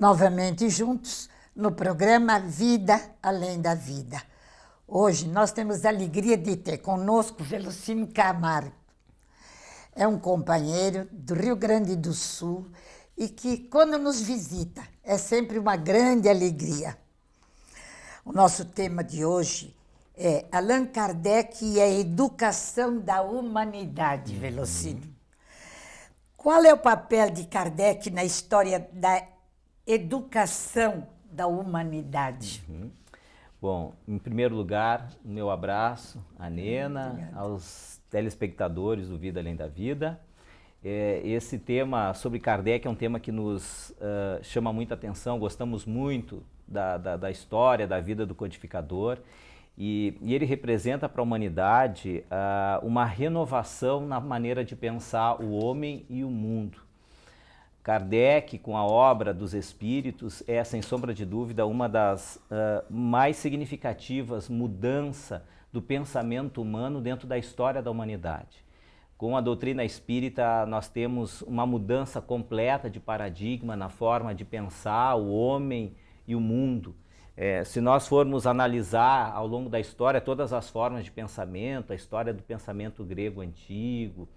novamente juntos no programa Vida Além da Vida. Hoje nós temos a alegria de ter conosco Velocino Camargo. É um companheiro do Rio Grande do Sul e que, quando nos visita, é sempre uma grande alegria. O nosso tema de hoje é Allan Kardec e a educação da humanidade, uhum. Velocino. Qual é o papel de Kardec na história da educação da humanidade. Uhum. Bom, em primeiro lugar, meu abraço à Nena, Obrigada. aos telespectadores do Vida Além da Vida. É, esse tema sobre Kardec é um tema que nos uh, chama muita atenção, gostamos muito da, da, da, história, da vida do codificador. E, e ele representa para a humanidade uh, uma renovação na maneira de pensar o homem e o mundo. Kardec, com a obra dos Espíritos, é, sem sombra de dúvida, uma das uh, mais significativas mudanças do pensamento humano dentro da história da humanidade. Com a doutrina espírita, nós temos uma mudança completa de paradigma na forma de pensar o homem e o mundo. É, se nós formos analisar ao longo da história todas as formas de pensamento, a história do pensamento grego antigo,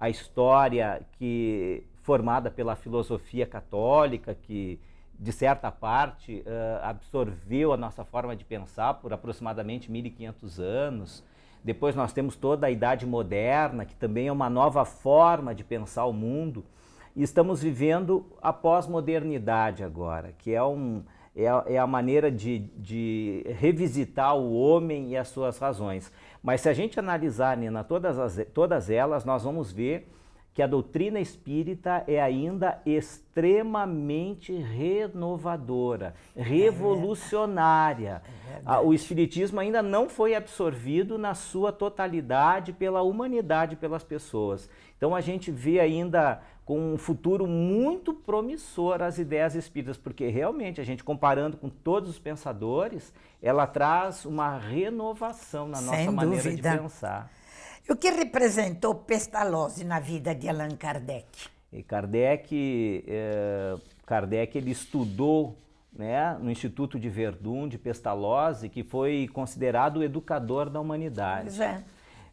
a história que formada pela filosofia católica, que de certa parte uh, absorveu a nossa forma de pensar por aproximadamente 1500 anos. Depois nós temos toda a idade moderna, que também é uma nova forma de pensar o mundo. E estamos vivendo a pós-modernidade agora, que é, um, é, é a maneira de, de, revisitar o homem e as suas razões. Mas se a gente analisar, Nina, todas, as, todas elas, nós vamos ver que a doutrina espírita é ainda extremamente renovadora, é revolucionária. É ah, o espiritismo ainda não foi absorvido na sua totalidade pela humanidade, pelas pessoas. Então a gente vê ainda com um futuro muito promissor as ideias espíritas, porque realmente a gente comparando com todos os pensadores, ela traz uma renovação na Sem nossa maneira de pensar. E o que representou Pestalozzi na vida de Allan Kardec? E Kardec, é, Kardec ele estudou né, no Instituto de Verdun, de Pestalozzi, que foi considerado o educador da humanidade. Pois é.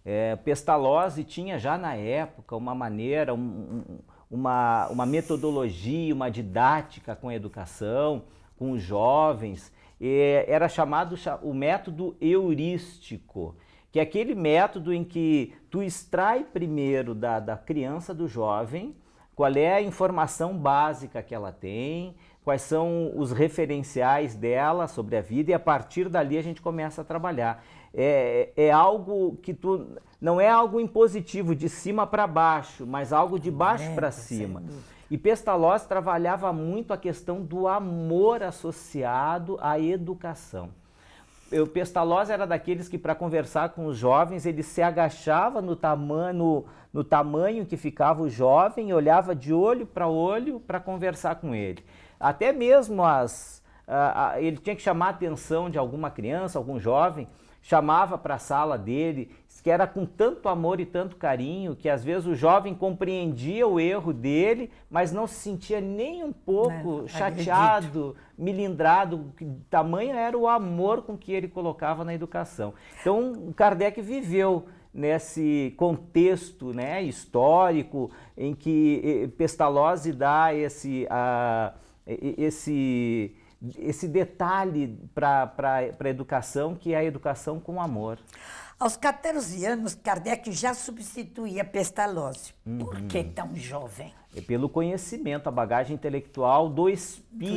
é Pestalozzi tinha já na época uma maneira, um, uma, uma metodologia, uma didática com a educação, com os jovens. Eh, era chamado o método heurístico que é aquele método em que tu extrai primeiro da, da criança, do jovem, qual é a informação básica que ela tem, quais são os referenciais dela sobre a vida e a partir dali a gente começa a trabalhar. É, é algo que tu não é algo impositivo de cima para baixo, mas algo de baixo é, para cima. E Pestalozzi trabalhava muito a questão do amor associado à educação eu, Pestalozzi era daqueles que, para conversar com os jovens, ele se agachava no, tama no, no tamanho que ficava o jovem, e olhava de olho para olho para conversar com ele. Até mesmo as, uh, uh, ele tinha que chamar a atenção de alguma criança, algum jovem, chamava para a sala dele que era com tanto amor e tanto carinho, que às vezes o jovem compreendia o erro dele, mas não se sentia nem um pouco é, chateado, acredito. milindrado, tamanho era o amor com que ele colocava na educação. Então, Kardec viveu nesse contexto né, histórico em que eh, Pestalozzi dá esse, a, esse, esse detalhe para a educação, que é a educação com amor. Aos 14 anos, Kardec já substituía Pestalozzi. Uhum. Por que tão jovem? É pelo conhecimento, a bagagem intelectual do espírito,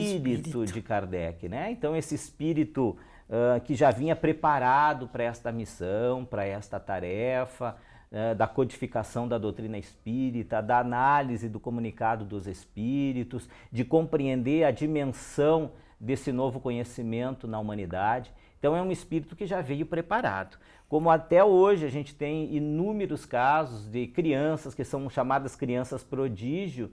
do espírito. de Kardec, né? Então, esse espírito uh, que já vinha preparado para esta missão, para esta tarefa, uh, da codificação da doutrina espírita, da análise do comunicado dos espíritos, de compreender a dimensão desse novo conhecimento na humanidade. Então é um espírito que já veio preparado. Como até hoje a gente tem inúmeros casos de crianças que são chamadas crianças prodígio,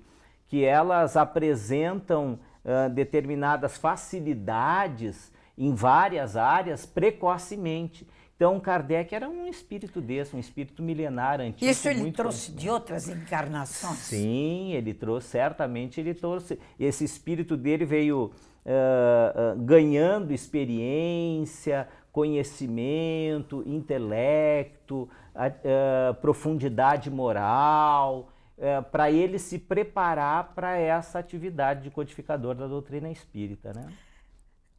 que elas apresentam uh, determinadas facilidades em várias áreas precocemente. Então, Kardec era um espírito desse, um espírito milenar antigo. Isso ele trouxe de outras encarnações? Sim, ele trouxe, certamente ele trouxe. Esse espírito dele veio eh, eh, ganhando experiência, conhecimento, intelecto, uh, profundidade moral, para ele se preparar para essa atividade de codificador da doutrina espírita, né?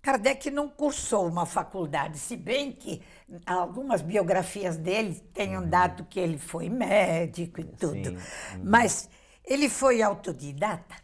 Kardec não cursou uma faculdade, se bem que algumas biografias dele tenham uhum. dado que ele foi médico e tudo. Sim. Uhum. Mas ele foi autodidata.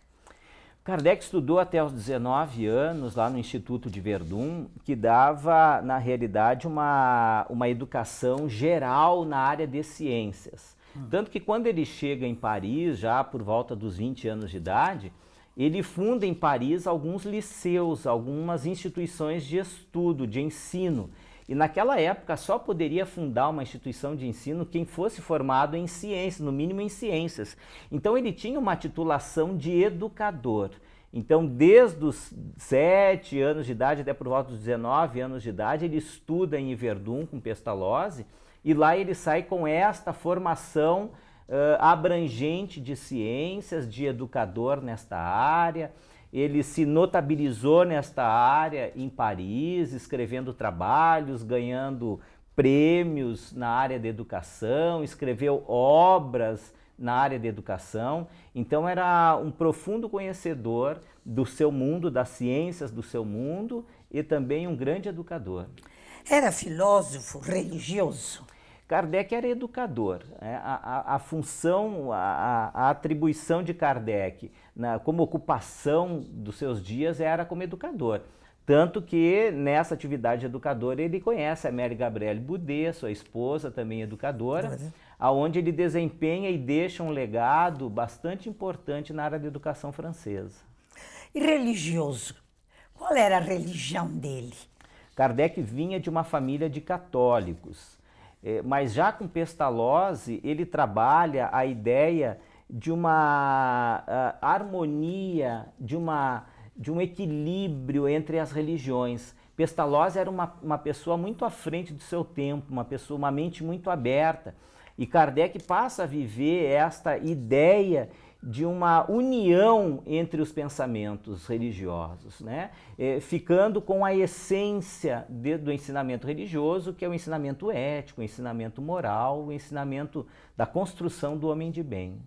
Kardec estudou até os 19 anos lá no Instituto de Verdun, que dava, na realidade, uma, uma educação geral na área de ciências. Hum. Tanto que quando ele chega em Paris, já por volta dos 20 anos de idade, ele funda em Paris alguns liceus, algumas instituições de estudo, de ensino. E naquela época só poderia fundar uma instituição de ensino quem fosse formado em ciências, no mínimo em ciências. Então ele tinha uma titulação de educador. Então, desde os 7 anos de idade até por volta dos 19 anos de idade, ele estuda em Iverdun com Pestalozzi e lá ele sai com esta formação uh, abrangente de ciências, de educador nesta área ele se notabilizou nesta área em Paris, escrevendo trabalhos, ganhando prêmios na área da educação, escreveu obras na área da educação. Então era um profundo conhecedor do seu mundo, das ciências do seu mundo e também um grande educador. Era filósofo religioso? Kardec era educador. Né? A, a, a função, a, a, atribuição de Kardec na, como ocupação dos seus dias era como educador. Tanto que nessa atividade educadora ele conhece a Mary Gabrielle Boudet, sua esposa, também educadora, aonde ele desempenha e deixa um legado bastante importante na área da educação francesa. E religioso? Qual era a religião dele? Kardec vinha de uma família de católicos. É, mas já com Pestalozzi, ele trabalha a ideia de uma harmonia, de, uma, de um equilíbrio entre as religiões. Pestalozzi era uma, uma pessoa muito à frente do seu tempo, uma pessoa, uma mente muito aberta. E Kardec passa a viver esta ideia de uma união entre os pensamentos religiosos, né? É, ficando com a essência de, do ensinamento religioso, que é o ensinamento ético, o ensinamento moral, o ensinamento da construção do homem de bem.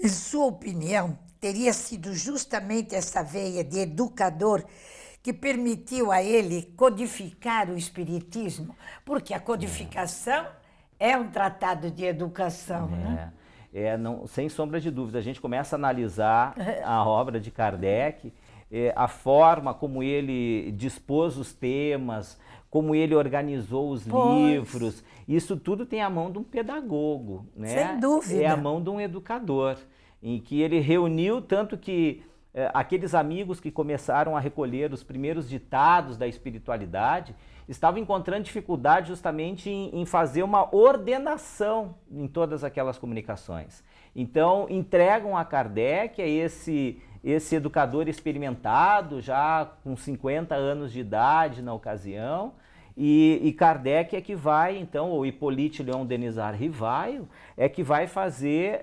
Em sua opinião, teria sido justamente essa veia de educador que permitiu a ele codificar o espiritismo, porque a codificação é, é um tratado de educação, é. né? É, não, sem sombra de dúvida, a gente começa a analisar a obra de Kardec, é, a forma como ele dispôs os temas, como ele organizou os pois. livros. Isso tudo tem a mão de um pedagogo, né? Sem dúvida. É a mão de um educador, em que ele reuniu tanto que é, aqueles amigos que começaram a recolher os primeiros ditados da espiritualidade, estava encontrando dificuldade justamente em, em fazer uma ordenação em todas aquelas comunicações. Então, entregam a Kardec, é esse esse educador experimentado, já com 50 anos de idade na ocasião, e, e Kardec é que vai, então, ou Hippolyte Leon Denizar Rivaio, é que vai fazer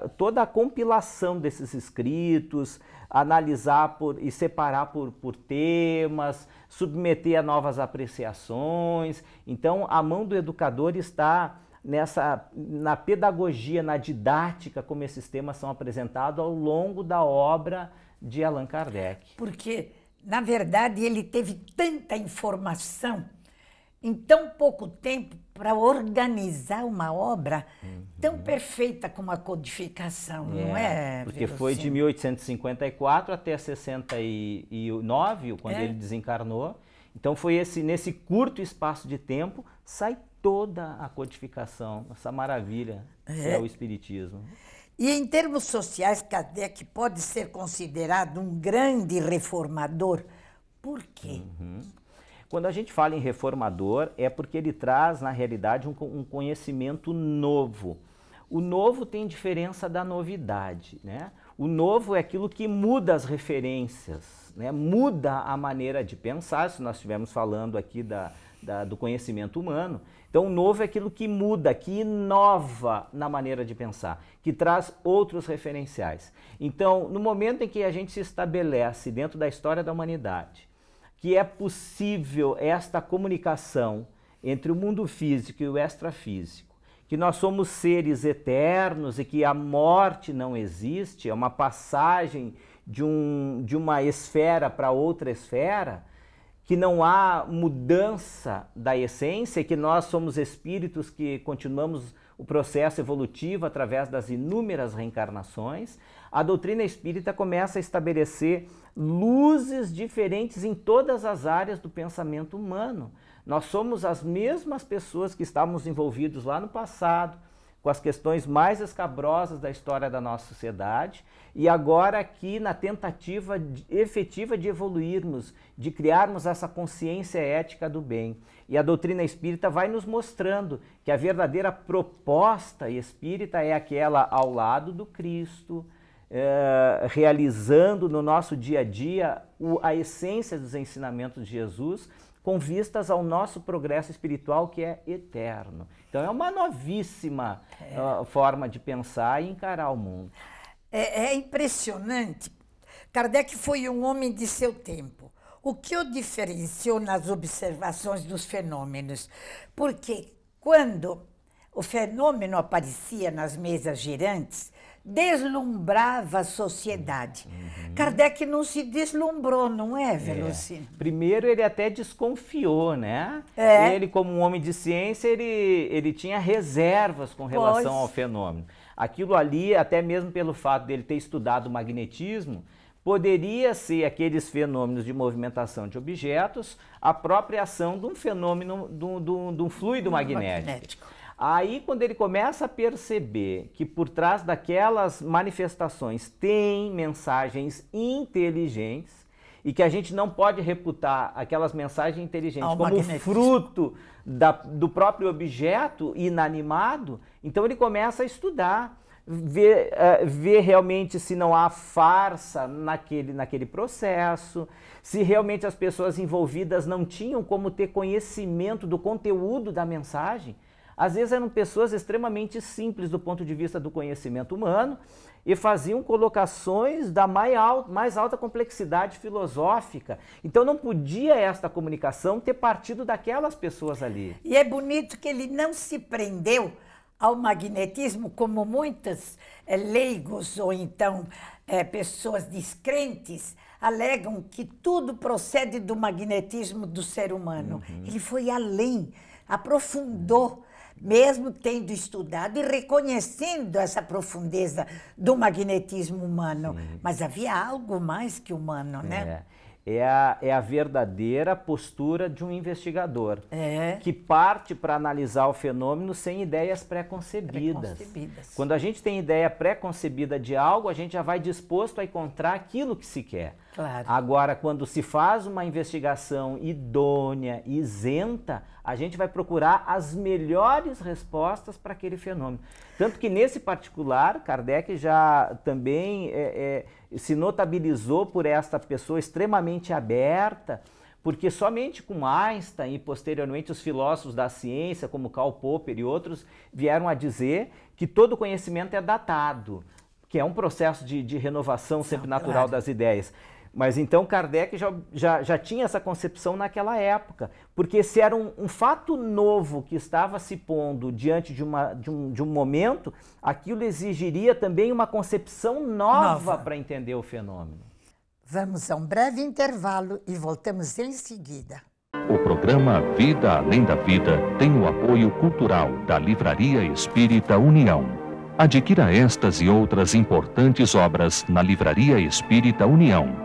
uh, toda a compilação desses escritos, analisar por, e separar por, por temas, submeter a novas apreciações. Então, a mão do educador está nessa na pedagogia, na didática, como esses temas são apresentados ao longo da obra de Allan Kardec. Porque, na verdade, ele teve tanta informação em tão pouco tempo para organizar uma obra uhum. tão perfeita como a codificação, é, não é? é porque foi de 1854 até 69, quando é. ele desencarnou. Então foi esse nesse curto espaço de tempo sai toda a codificação, essa maravilha é, é o espiritismo. E em termos sociais, Kardec pode ser considerado um grande reformador. Por quê? Uhum. Quando a gente fala em reformador, é porque ele traz, na realidade, um, um conhecimento novo. O novo tem diferença da novidade, né? O novo é aquilo que muda as referências, né? muda a maneira de pensar, se nós estivermos falando aqui da, da, do conhecimento humano. Então, o novo é aquilo que muda, que inova na maneira de pensar, que traz outros referenciais. Então, no momento em que a gente se estabelece dentro da história da humanidade que é possível esta comunicação entre o mundo físico e o extrafísico, que nós somos seres eternos e que a morte não existe, é uma passagem de, um, de uma esfera para outra esfera, que não há mudança da essência, que nós somos espíritos que continuamos o processo evolutivo através das inúmeras reencarnações, a doutrina espírita começa a estabelecer luzes diferentes em todas as áreas do pensamento humano. Nós somos as mesmas pessoas que estávamos envolvidos lá no passado, com as questões mais escabrosas da história da nossa sociedade e agora aqui na tentativa de, efetiva de evoluirmos, de criarmos essa consciência ética do bem. E a doutrina espírita vai nos mostrando que a verdadeira proposta espírita é aquela ao lado do Cristo, eh, realizando no nosso dia a dia o, a essência dos ensinamentos de Jesus com vistas ao nosso progresso espiritual que é eterno. Então é uma novíssima é. uh, forma de pensar e encarar o mundo. É, é impressionante. Kardec foi um homem de seu tempo. O que o diferenciou nas observações dos fenômenos? Porque quando o fenômeno aparecia nas mesas girantes, deslumbrava a sociedade. Uhum. uhum. Kardec não se deslumbrou, não é, Velocino? É. Primeiro ele até desconfiou, né? É. Ele, como um homem de ciência, ele, ele tinha reservas com relação pois. ao fenômeno. Aquilo ali, até mesmo pelo fato dele ter estudado o magnetismo, poderia ser aqueles fenômenos de movimentação de objetos, a própria ação de um fenômeno, de um, de um fluido magnético. magnético. Aí, quando ele começa a perceber que por trás daquelas manifestações tem mensagens inteligentes e que a gente não pode reputar aquelas mensagens inteligentes Ao como fruto da, do próprio objeto inanimado, então ele começa a estudar. Ver, uh, ver, realmente se não há farsa naquele, naquele processo, se realmente as pessoas envolvidas não tinham como ter conhecimento do conteúdo da mensagem. Às vezes eram pessoas extremamente simples do ponto de vista do conhecimento humano e faziam colocações da mais alta complexidade filosófica. Então não podia esta comunicação ter partido daquelas pessoas ali. E é bonito que ele não se prendeu ao magnetismo como muitas é, eh, leigos ou então é, pessoas descrentes alegam que tudo procede do magnetismo do ser humano. Uhum. Ele foi além, aprofundou. Uhum mesmo tendo estudado e reconhecendo essa profundeza do magnetismo humano. Mas havia algo mais que humano, né? É é a, é a verdadeira postura de um investigador é. que parte para analisar o fenômeno sem ideias pré-concebidas. preconcebidas. Quando a gente tem ideia pré-concebida de algo, a gente já vai disposto a encontrar aquilo que se quer. Claro. Agora, quando se faz uma investigação idônea, isenta, a gente vai procurar as melhores respostas para aquele fenômeno. Tanto que nesse particular, Kardec já também é, é, se notabilizou por esta pessoa extremamente aberta, porque somente com Einstein e posteriormente os filósofos da ciência, como Karl Popper e outros, vieram a dizer que todo conhecimento é datado, que é um processo de, de renovação sempre é natural das ideias. Mas então Kardec já, já, já tinha essa concepção naquela época, porque se era um, um fato novo que estava se pondo diante de, uma, de, um, de um momento, aquilo exigiria também uma concepção nova, nova. para entender o fenômeno. Vamos a um breve intervalo e voltamos em seguida. O programa Vida Além da Vida tem o apoio cultural da Livraria Espírita União. Adquira estas e outras importantes obras na Livraria Espírita União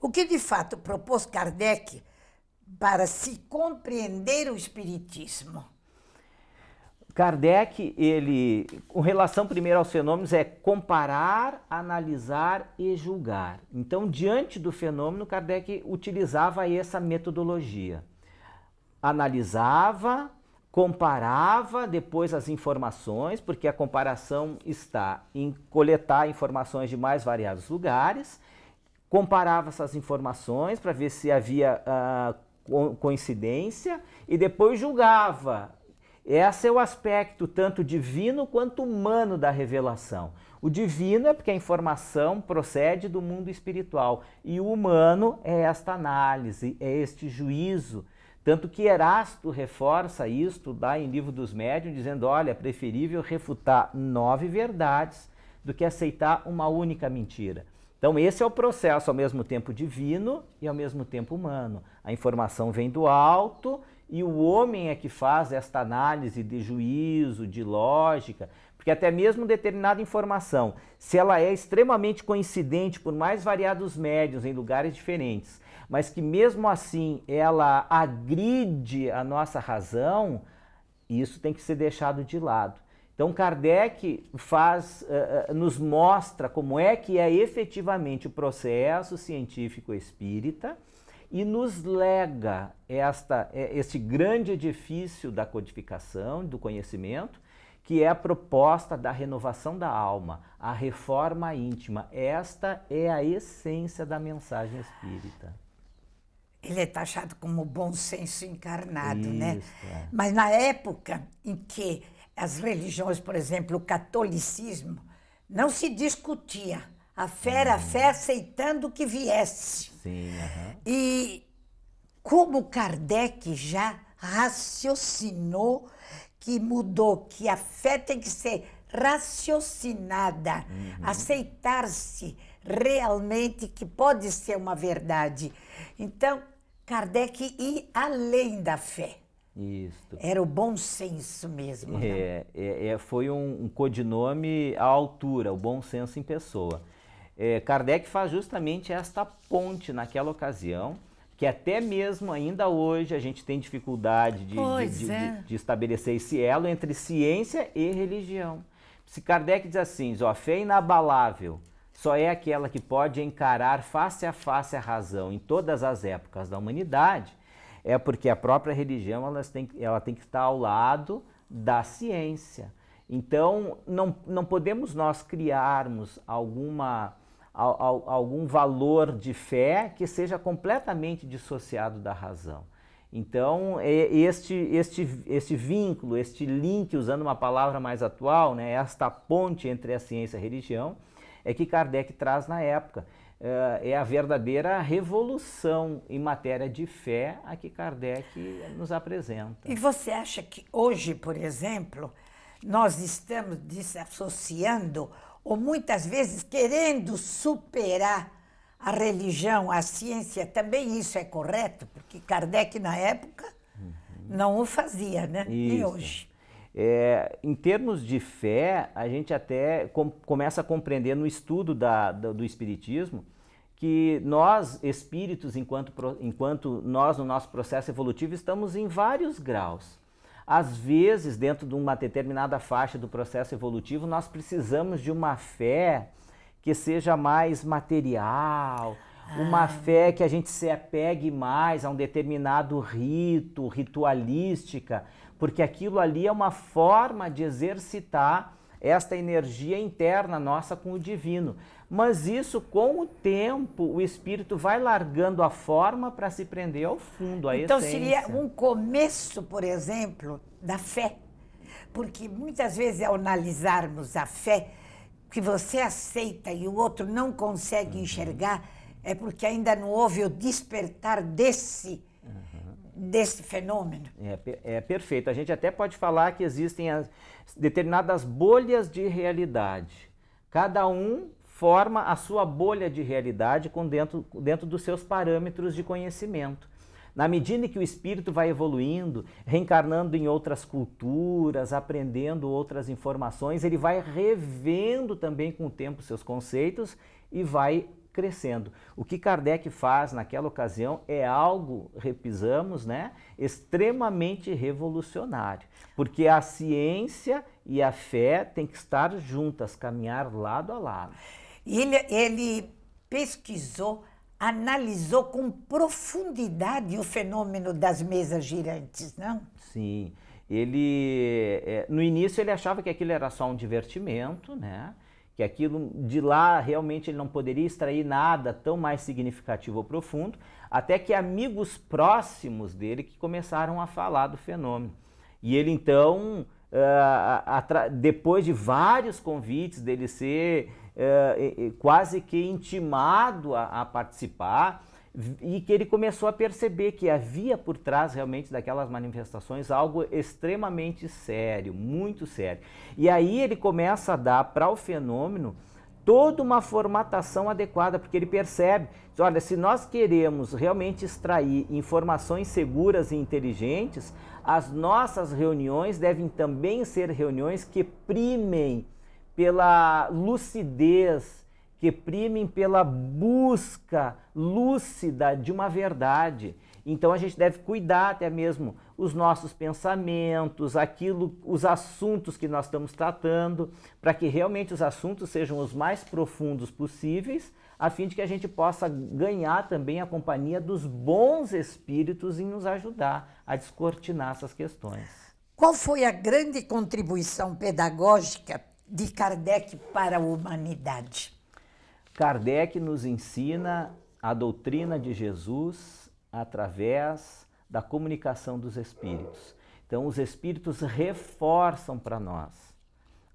O que de fato propôs Kardec para se compreender o espiritismo? Kardec, ele, com relação primeiro aos fenômenos, é comparar, analisar e julgar. Então, diante do fenômeno, Kardec utilizava essa metodologia. Analisava, comparava depois as informações, porque a comparação está em coletar informações de mais variados lugares, comparava essas informações para ver se havia uh, coincidência e depois julgava. Esse é o aspecto tanto divino quanto humano da revelação. O divino é porque a informação procede do mundo espiritual e o humano é esta análise, é este juízo. Tanto que Erasto reforça isto lá em Livro dos Médiuns, dizendo: olha, é preferível refutar nove verdades do que aceitar uma única mentira. Então, esse é o processo ao mesmo tempo divino e ao mesmo tempo humano. A informação vem do alto e o homem é que faz esta análise de juízo, de lógica, porque até mesmo determinada informação, se ela é extremamente coincidente por mais variados médios em lugares diferentes, mas que mesmo assim ela agride a nossa razão, isso tem que ser deixado de lado. Então Kardec faz, uh, nos mostra como é que é efetivamente o processo científico espírita e nos lega esta, eh, este grande edifício da codificação, do conhecimento, que é a proposta da renovação da alma, a reforma íntima. Esta é a essência da mensagem espírita. Ele é taxado como bom senso encarnado, né? Isso, né? É. Mas na época em que as religiões, por exemplo, o catolicismo, não se discutia. A fé era a fé aceitando o que viesse. Sim, uhum. E como Kardec já raciocinou que mudou, que a fé tem que ser raciocinada, uhum. aceitar-se realmente que pode ser uma verdade. Então, Kardec ir além da fé. Era o bom senso mesmo. Né? É, é, é foi um, um, codinome à altura, o bom senso em pessoa. É, Kardec faz justamente esta ponte naquela ocasião, que até mesmo ainda hoje a gente tem dificuldade de, de, de, é. de estabelecer esse elo entre ciência e religião. Se Kardec diz assim, ó, a fé é inabalável só é aquela que pode encarar face a face a razão em todas as épocas da humanidade, é porque a própria religião ela tem, ela tem que estar ao lado da ciência. Então, não, não podemos nós criarmos alguma, algum valor de fé que seja completamente dissociado da razão. Então, é, este, este, este vínculo, este link, usando uma palavra mais atual, né, esta ponte entre a ciência e a religião, é que Kardec traz na época. Eh, é a verdadeira revolução em matéria de fé a que Kardec nos apresenta. E você acha que hoje, por exemplo, nós estamos desassociando ou muitas vezes querendo superar a religião, a ciência, também isso é correto, porque Kardec na época uhum. não o fazia, né? Isso. E hoje. É, em termos de fé, a gente até com, começa a compreender no estudo da, da, do Espiritismo que nós, espíritos, enquanto, enquanto nós, no nosso processo evolutivo, estamos em vários graus. Às vezes, dentro de uma determinada faixa do processo evolutivo, nós precisamos de uma fé que seja mais material, uma ah. fé que a gente se apegue mais a um determinado rito, ritualística, porque aquilo ali é uma forma de exercitar esta energia interna nossa com o divino. Mas isso, com o tempo, o espírito vai largando a forma para se prender ao fundo, a então, essência. Então seria um começo, por exemplo, da fé. Porque muitas vezes, ao analisarmos a fé, que você aceita e o outro não consegue uhum. enxergar, é porque ainda não houve o despertar desse desse fenômeno. É, é, perfeito. A gente até pode falar que existem as, determinadas bolhas de realidade. Cada um forma a sua bolha de realidade com dentro, dentro dos seus parâmetros de conhecimento. Na medida que o espírito vai evoluindo, reencarnando em outras culturas, aprendendo outras informações, ele vai revendo também com o tempo seus conceitos e vai crescendo. O que Kardec faz naquela ocasião é algo, repisamos, né, extremamente revolucionário, porque a ciência e a fé têm que estar juntas, caminhar lado a lado. E ele, ele pesquisou, analisou com profundidade o fenômeno das mesas girantes, não? Sim. Ele, eh, no início ele achava que aquilo era só um divertimento, né? que aquilo de lá realmente ele não poderia extrair nada tão mais significativo ou profundo, até que amigos próximos dele que começaram a falar do fenômeno. E ele então, eh, depois de vários convites dele ser eh, quase que intimado a participar, e que ele começou a perceber que havia por trás realmente daquelas manifestações algo extremamente sério, muito sério. E aí ele começa a dar para o fenômeno toda uma formatação adequada, porque ele percebe, olha, se nós queremos realmente extrair informações seguras e inteligentes, as nossas reuniões devem também ser reuniões que primem pela lucidez deprimem pela busca lúcida de uma verdade. Então a gente deve cuidar até mesmo os nossos pensamentos, aquilo, os assuntos que nós estamos tratando, para que realmente os assuntos sejam os mais profundos possíveis, a fim de que a gente possa ganhar também a companhia dos bons espíritos em nos ajudar a descortinar essas questões. Qual foi a grande contribuição pedagógica de Kardec para a humanidade? Kardec nos ensina a doutrina de Jesus através da comunicação dos espíritos. Então, os espíritos reforçam para nós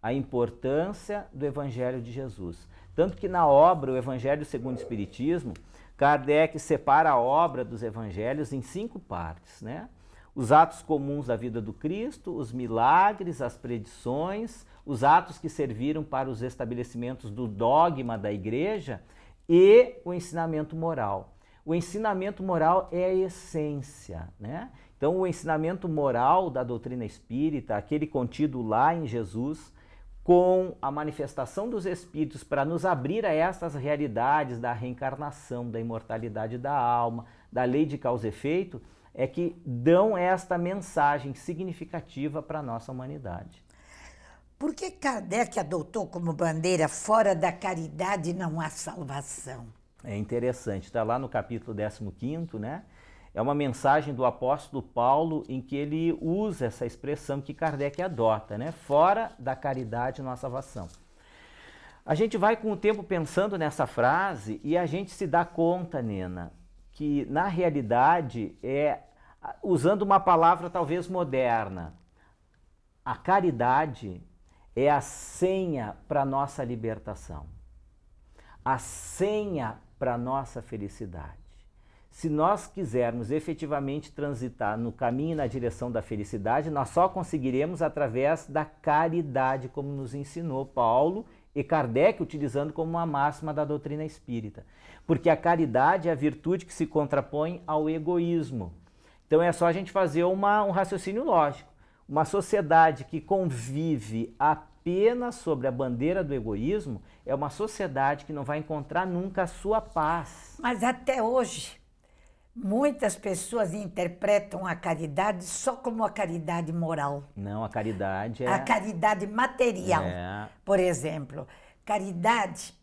a importância do Evangelho de Jesus. Tanto que na obra, o Evangelho segundo o Espiritismo, Kardec separa a obra dos evangelhos em cinco partes, né? os atos comuns da vida do Cristo, os milagres, as predições, os atos que serviram para os estabelecimentos do dogma da igreja e o ensinamento moral. O ensinamento moral é a essência, né? Então, o ensinamento moral da doutrina espírita, aquele contido lá em Jesus, com a manifestação dos espíritos para nos abrir a estas realidades da reencarnação, da imortalidade da alma, da lei de causa e efeito, é que dão esta mensagem significativa para a nossa humanidade. Por que Kardec adotou como bandeira fora da caridade não há salvação? É interessante, está lá no capítulo 15, né? É uma mensagem do apóstolo Paulo em que ele usa essa expressão que Kardec adota, né? Fora da caridade não há salvação. A gente vai com o tempo pensando nessa frase e a gente se dá conta, Nena, que na realidade é usando uma palavra talvez moderna. A caridade é a senha para nossa libertação. A senha para nossa felicidade. Se nós quisermos efetivamente transitar no caminho e na direção da felicidade, nós só conseguiremos através da caridade, como nos ensinou Paulo e Kardec utilizando como uma máxima da doutrina espírita. Porque a caridade é a virtude que se contrapõe ao egoísmo. Então é só a gente fazer uma, um raciocínio lógico. Uma sociedade que convive apenas sobre a bandeira do egoísmo é uma sociedade que não vai encontrar nunca a sua paz. Mas até hoje, Muitas pessoas interpretam a caridade só como a caridade moral. Não, a caridade é. A caridade material. É... Por exemplo, caridade,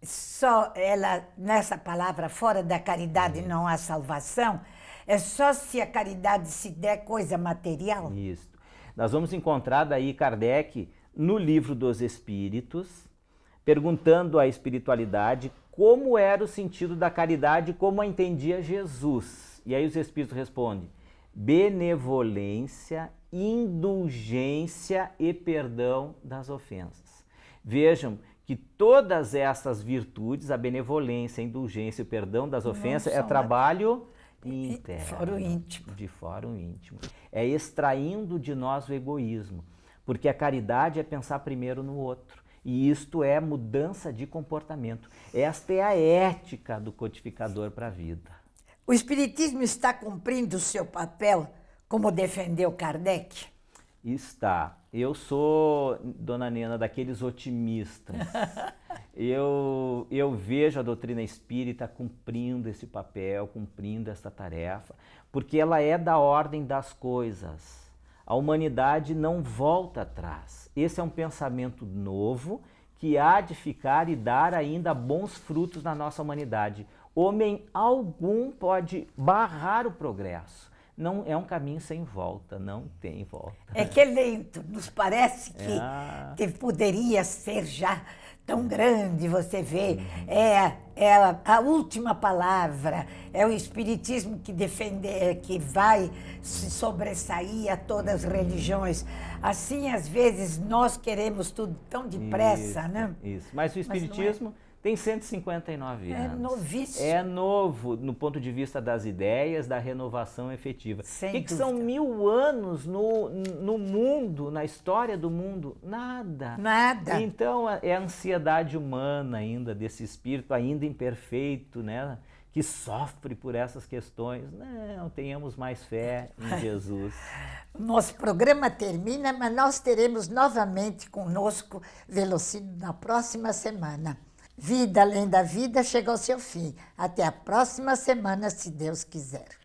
só ela, nessa palavra, fora da caridade é. não há salvação, é só se a caridade se der coisa material. Isso. Nós vamos encontrar daí Kardec no livro dos Espíritos, perguntando à espiritualidade como era o sentido da caridade, como a entendia Jesus. E aí os Espíritos respondem: benevolência, indulgência e perdão das ofensas. Vejam que todas essas virtudes, a benevolência, a indulgência e o perdão das ofensas, é trabalho interno, fórum íntimo. de fórum íntimo. É extraindo de nós o egoísmo, porque a caridade é pensar primeiro no outro. E isto é mudança de comportamento. Esta é a ética do codificador para a vida. O Espiritismo está cumprindo o seu papel, como defendeu Kardec? Está. Eu sou, dona Nena, daqueles otimistas. eu, eu vejo a doutrina espírita cumprindo esse papel, cumprindo essa tarefa, porque ela é da ordem das coisas a humanidade não volta atrás. Esse é um pensamento novo que há de ficar e dar ainda bons frutos na nossa humanidade. Homem algum pode barrar o progresso. Não é um caminho sem volta, não tem volta. É que é lento, nos parece que é. poderia ser já tão grande, você vê, uhum. é, é a última palavra, é o espiritismo que defende, é, que vai se sobressair a todas as uhum. religiões. Assim, às vezes nós queremos tudo tão depressa, isso, né? Isso. Mas o é. espiritismo Mas tem 159 é anos. É novíssimo. É novo no ponto de vista das ideias, da renovação efetiva. Sem o que, que são mil anos no, no mundo, na história do mundo? Nada. Nada. Então é, é a ansiedade humana ainda, desse espírito ainda imperfeito, né? que sofre por essas questões. Não, tenhamos mais fé em Jesus. Nosso programa termina, mas nós teremos novamente conosco Velocino na próxima semana. Vida além da vida chega ao seu fim. Até a próxima semana, se Deus quiser.